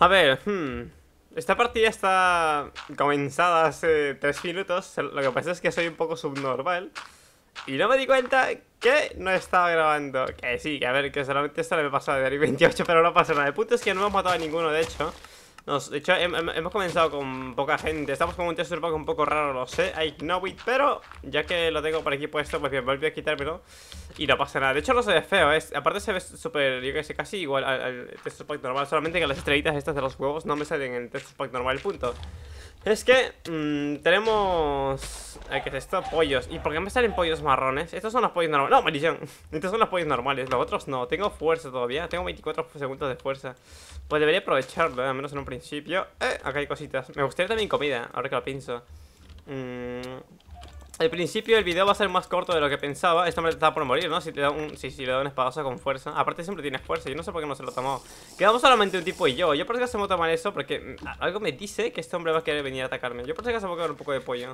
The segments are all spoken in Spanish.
A ver, hmm. Esta partida está comenzada hace 3 minutos. Lo que pasa es que soy un poco subnormal. Y no me di cuenta que no estaba grabando. Que sí, que a ver, que solamente esto le a de 28, pero no pasa nada. El punto es que no ha matado a ninguno, de hecho de hecho, hemos comenzado con poca gente. Estamos con un test pack un poco raro, lo sé. I know pero ya que lo tengo por aquí puesto, pues bien, voy a quitármelo. Y no pasa nada. De hecho, no se ve feo, ¿eh? Aparte se ve súper, yo que sé, casi igual al, al pack normal. Solamente que las estrellitas estas de los huevos no me salen en el test pack normal, punto. Es que mmm, tenemos... Eh, ¿Qué es esto? Pollos. ¿Y por qué me salen pollos marrones? Estos son los pollos normales. No, maldición. Estos son los pollos normales. Los otros no. Tengo fuerza todavía. Tengo 24 segundos de fuerza. Pues debería aprovecharlo, eh, al menos en un principio. Eh, acá hay cositas. Me gustaría también comida, ahora que lo pienso. Mmm al principio el video va a ser más corto de lo que pensaba Este hombre está por morir, ¿no? Si, te da un, si, si le da un espadazo con fuerza Aparte siempre tiene fuerza, yo no sé por qué no se lo tomó Quedamos solamente un tipo y yo Yo por que hacemos tomar eso porque mm, algo me dice que este hombre va a querer venir a atacarme Yo por que a quedar un poco de pollo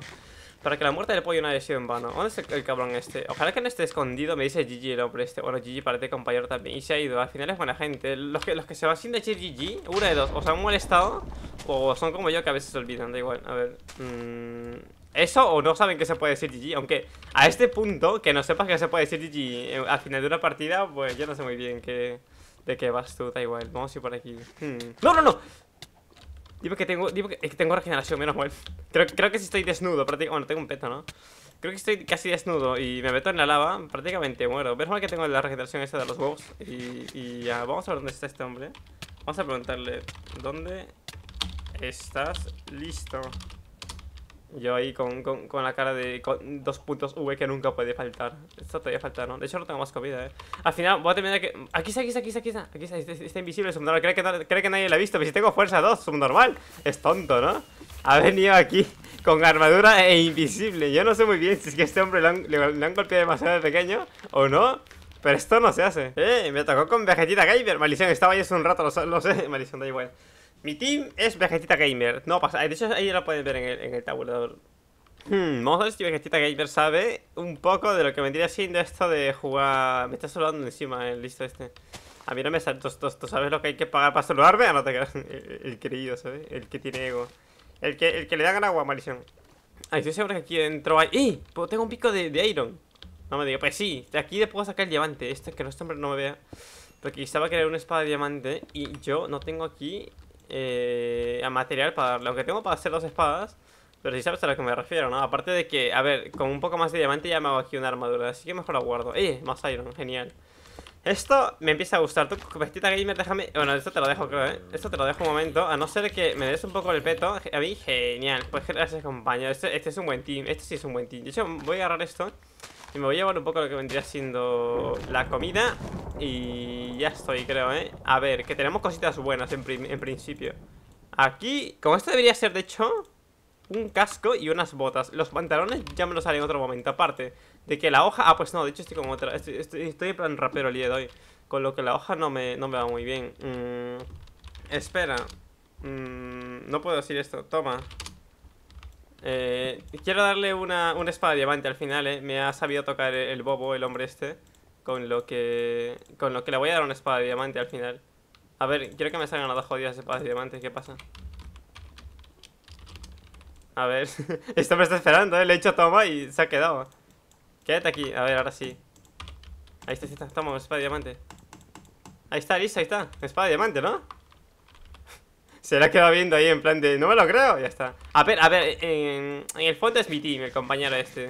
Para que la muerte del pollo no haya sido en vano ¿Dónde está el, cabrón este? Ojalá que no esté escondido, me dice GG el hombre este Bueno, GG parece compañero también y se ha ido Al final es buena gente Los que, los que se van sin decir GG una de dos O se han molestado o son como yo que a veces se olvidan, da igual A ver... Mmm... Eso o no saben que se puede decir GG. Aunque a este punto, que no sepas que se puede decir GG eh, al final de una partida, pues yo no sé muy bien qué, de qué vas tú, da igual. Vamos a ir por aquí. Hmm. ¡No, no, no! Digo que tengo, que, tengo regeneración, menos mal. Creo, que si estoy desnudo, prácticamente. Bueno, tengo un peto, ¿no? Creo que estoy casi desnudo y me meto en la lava, prácticamente muero. Menos mal que tengo la regeneración esa de los huevos. Y, y ya, vamos a ver dónde está este hombre. Vamos a preguntarle, ¿dónde estás listo? Yo ahí con, con, con la cara de con dos puntos V que nunca puede faltar. Esto todavía falta, ¿no? De hecho, no tengo más comida, ¿eh? Al final voy a terminar que... Aquí está, aquí está, aquí está, aquí está. Aquí está, está este invisible el subnormal. Cree que, cree que nadie lo ha visto, pero si tengo fuerza 2, subnormal. Es tonto, ¿no? Ha venido aquí con armadura e invisible. Yo no sé muy bien si es que este hombre le han, le, han golpeado demasiado de pequeño o no. Pero esto no se hace. Eh, me tocó con Vegetita Gamer. Maldición, estaba ahí hace un rato, lo, lo sé. Maldición, da igual. Mi team es Vegetita Gamer. No pasa. De hecho, ahí lo pueden ver en el, tabulador. Hmm, vamos Vegetita Gamer sabe un poco de lo que vendría siendo esto de jugar. Me está saludando encima listo este. A mí no me sale. ¿Tú, sabes lo que hay que pagar para saludarme? Ah, no El, querido, ¿sabes? El que tiene ego. El que, el que le dan agua, maldición. Ay, estoy seguro que aquí dentro hay. ¡Eh! Tengo un pico de, iron. No me diga, pues sí, de aquí le puedo sacar el diamante. Este es que no, este hombre no me vea. Porque estaba a crear una espada de diamante y yo no tengo aquí eh, a material para lo que tengo para hacer dos espadas. Pero si sabes a lo que me refiero, ¿no? Aparte de que, a ver, con un poco más de diamante ya me hago aquí una armadura. Así que mejor la guardo. ¡Eh! Más iron, genial. Esto me empieza a gustar. Tú, vestita gamer, déjame... Bueno, esto te lo dejo, creo, ¿eh? Esto te lo dejo un momento. A no ser que me des un poco el peto. A mí, genial. Pues gracias, compañero. este, este es un buen team. Este sí es un buen team. De hecho, voy a agarrar esto... Y me voy a llevar un poco lo que vendría siendo la comida Y ya estoy, creo, ¿eh? A ver, que tenemos cositas buenas en, principio Aquí, como esto debería ser, de hecho Un casco y unas botas Los pantalones ya me los haré en otro momento Aparte de que la hoja... Ah, pues no, de hecho estoy como otra Estoy, en plan rapero el hoy Con lo que la hoja no me, me va muy bien mm, Espera mm, No puedo decir esto, toma eh, quiero darle una, una, espada de diamante al final, eh. Me ha sabido tocar el bobo, el hombre este. Con lo que. Con lo que le voy a dar una espada de diamante al final. A ver, quiero que me salgan las dos jodidas espadas de diamante. ¿Qué pasa? A ver, esto me está esperando, ¿eh? Le he hecho toma y se ha quedado. Quédate aquí. A ver, ahora sí. Ahí está, ahí está. Toma, espada de diamante. Ahí está, Lisa, ahí está. Espada de diamante, ¿no? ¿Será que va viendo ahí en plan de no me lo creo, ya está. A ver, a ver, en, el fondo es mi team, el compañero este.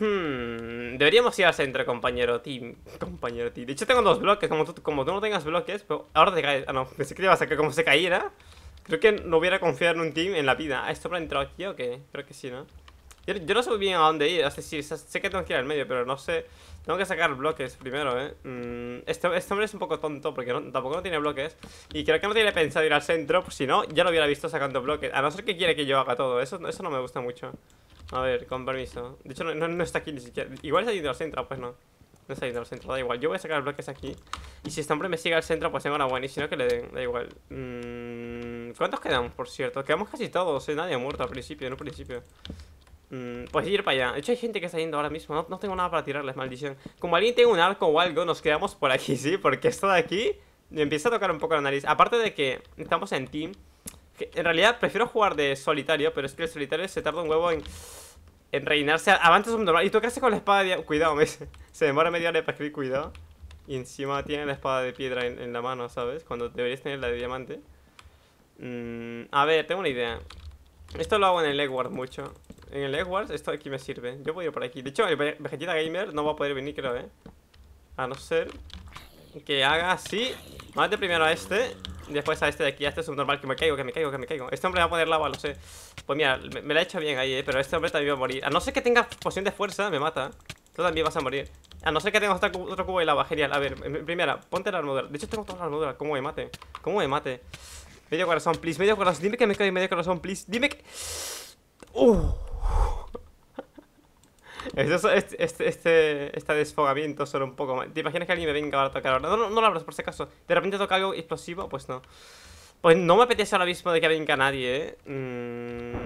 Hmm, deberíamos ir al centro, compañero team. Compañero team. De hecho, tengo dos bloques. Como tú, como tú no tengas bloques, pero ahora te caes. Ah, no, pensé que ibas a que como se cayera. Creo que no hubiera confiado en un team en la vida. Ah, ¿Esto para entrar aquí o qué? Creo que sí, ¿no? Yo, no sé bien a dónde ir. sí, sé que tengo que ir al medio, pero no sé. Tengo que sacar bloques primero, ¿eh? Mm, este, este, hombre es un poco tonto porque tampoco no tiene bloques. Y creo que no tiene pensado ir al centro, pues si no, ya lo hubiera visto sacando bloques. A no ser que quiere que yo haga todo. Eso, eso no me gusta mucho. A ver, con permiso. De hecho, no, no, está aquí ni siquiera. Igual está yendo al centro, pues no. No está yendo al centro, da igual. Yo voy a sacar bloques aquí. Y si este hombre me sigue al centro, pues enhorabuena. Y si no, que le den, da igual. Mm, ¿Cuántos quedamos, por cierto? Quedamos casi todos, ¿eh? Nadie ha muerto al principio, en un principio. Mm, pues ir para allá. De hecho, hay gente que está yendo ahora mismo. No, tengo nada para tirarles, maldición. Como alguien tiene un arco o algo, nos quedamos por aquí, ¿sí? Porque esto de aquí me empieza a tocar un poco la nariz. Aparte de que estamos en team. en realidad, prefiero jugar de solitario, pero es que el solitario se tarda un huevo en... En reinarse avanza subnormal. Y haces con la espada de... Cuidado, me Se demora media hora para escribir cuidado. Y encima tiene la espada de piedra en, la mano, ¿sabes? Cuando deberías tener la de diamante. Mm, a ver, tengo una idea. Esto lo hago en el Eggward mucho en el Edwards esto de aquí me sirve. Yo voy ir por aquí. De hecho, el Vegetita Gamer no va a poder venir, creo, ¿eh? A no ser que haga así. Mate primero a este. Después a este de aquí, a este normal Que me caigo, que me caigo, que me caigo. Este hombre va a poner lava, lo sé. Pues mira, me, la he hecho bien ahí, ¿eh? Pero este hombre también va a morir. A no ser que tenga poción de fuerza, me mata. Tú también vas a morir. A no ser que tenga otro cubo de lava, genial. A ver, primera, ponte la armadura. De hecho, tengo toda la armadura. ¿Cómo me mate? ¿Cómo me mate? Medio corazón, please. Medio corazón. Dime que me caigo, medio corazón, please. Dime que. Uh. Este, este, este, este, desfogamiento solo un poco ¿Te imaginas que alguien me venga a tocar ahora? No, no, no lo abras por si acaso. ¿De repente toca algo explosivo? Pues no. Pues no me apetece ahora mismo de que venga nadie, ¿eh? Mm.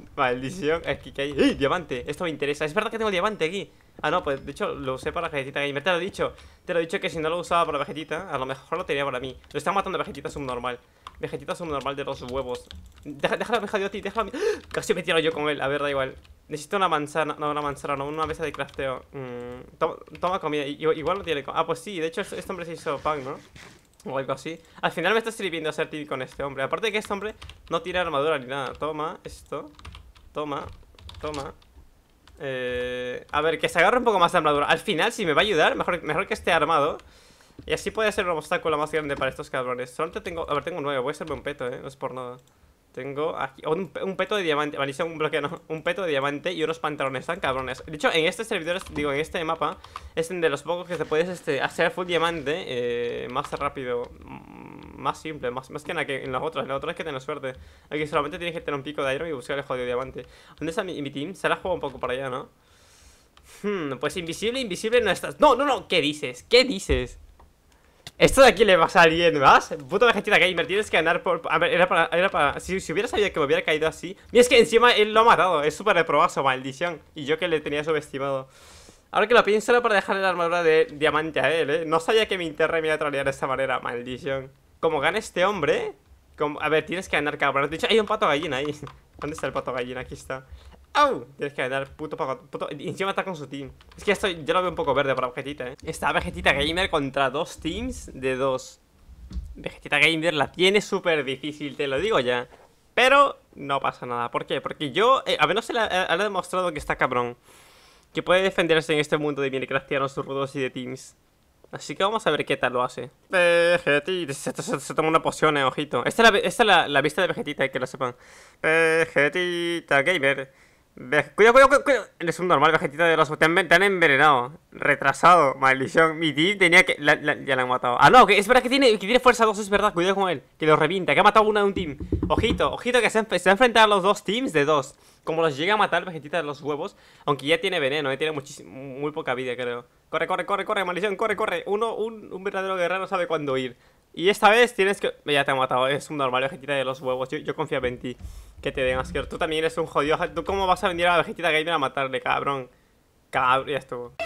Mm. Maldición, aquí que hay... ¡Eh, diamante! Esto me interesa, es verdad que tengo diamante aquí Ah, no, pues de hecho lo usé para la vegetita gamer Te lo he dicho, te lo he dicho que si no lo usaba para la vegetita A lo mejor lo tenía para mí Lo está matando vegetita subnormal Vegetita subnormal de los huevos Deja, Déjala, vegetita ti, Casi me tiro yo con él, a ver, da igual Necesito una manzana, no, una manzana, no, una mesa de crafteo mm, toma, comida, igual no tiene Ah, pues sí, de hecho este, este hombre se hizo punk, ¿no? O algo así Al final me está sirviendo hacer team con este hombre Aparte que este hombre no tiene armadura ni nada Toma esto Toma, toma eh, A ver, que se agarre un poco más de armadura Al final, si me va a ayudar, mejor, mejor que esté armado Y así puede ser un obstáculo más grande para estos cabrones Solamente tengo... A ver, tengo nueve, voy a hacerme un peto, eh No es por nada tengo aquí oh, un, peto de diamante Vale, hice un bloque, Un peto de diamante y unos pantalones tan cabrones De hecho, en este servidor, digo, en este mapa Es de los pocos que te puedes este, hacer full diamante eh, Más rápido más simple, más, que en, la que en las otras. En las otras es que tener suerte. Aquí solamente tienes que tener un pico de iron y buscar el jodido diamante. ¿Dónde está mi, team? Se la juega un poco para allá, ¿no? Hmm, pues invisible, invisible no estás. No, no, no, ¿qué dices? ¿Qué dices? Esto de aquí le va a salir más. Puto Argentina Gamer, tienes que ganar por. A ver, era para. Era para si, hubiera sabido que me hubiera caído así. Mira, es que encima él lo ha matado. Es súper reprobazo, maldición. Y yo que le tenía subestimado. Ahora que lo pienso, era para dejarle la armadura de diamante a él, ¿eh? No sabía que mi internet me iba a trolear de esta manera, maldición. Como gana este hombre como, A ver, tienes que ganar, cabrón De hecho, hay un pato gallina ahí ¿Dónde está el pato gallina? Aquí está ¡Au! Tienes que ganar, puto pato, Y encima está con su team Es que esto ya lo veo un poco verde para Vegetita, ¿eh? Está Vegetita Gamer contra dos teams de dos Vegetita Gamer la tiene súper difícil, te lo digo ya Pero no pasa nada ¿Por qué? Porque yo, eh, a ver, no se le ha, demostrado que está cabrón Que puede defenderse en este mundo de Minecraftianos rudos y de teams Así que vamos a ver qué tal lo hace. Vegetita. Se, toma una poción, eh, ojito. Esta es, la, esta la, vista de Vegetita, hay que lo sepan. Vegetita Gamer. Cuidado, cuidado, cuidado. Eres un normal, vegetita de los. Te han, te envenenado. Retrasado, maldición. Mi team tenía que. ya la han matado. Ah, no, que es verdad que tiene, fuerza 2, es verdad. Cuidado con él. Que lo revienta. Que ha matado una de un team. Ojito, ojito, que se, ha enfrentado a los dos teams de dos. Como los llega a matar, vegetita de los huevos. Aunque ya tiene veneno, eh, tiene muchísimo, muy poca vida, creo. Corre, corre, corre, corre, maldición, corre, corre. Uno, un, un verdadero guerrero sabe cuándo ir. Y esta vez tienes que... Ya te he matado, es un normal vegetita de los huevos. Yo, confío en ti. Que te den pero Tú también eres un jodido. ¿Tú cómo vas a venir a la vegetita gamer a matarle, cabrón? Cabrón, ya estuvo.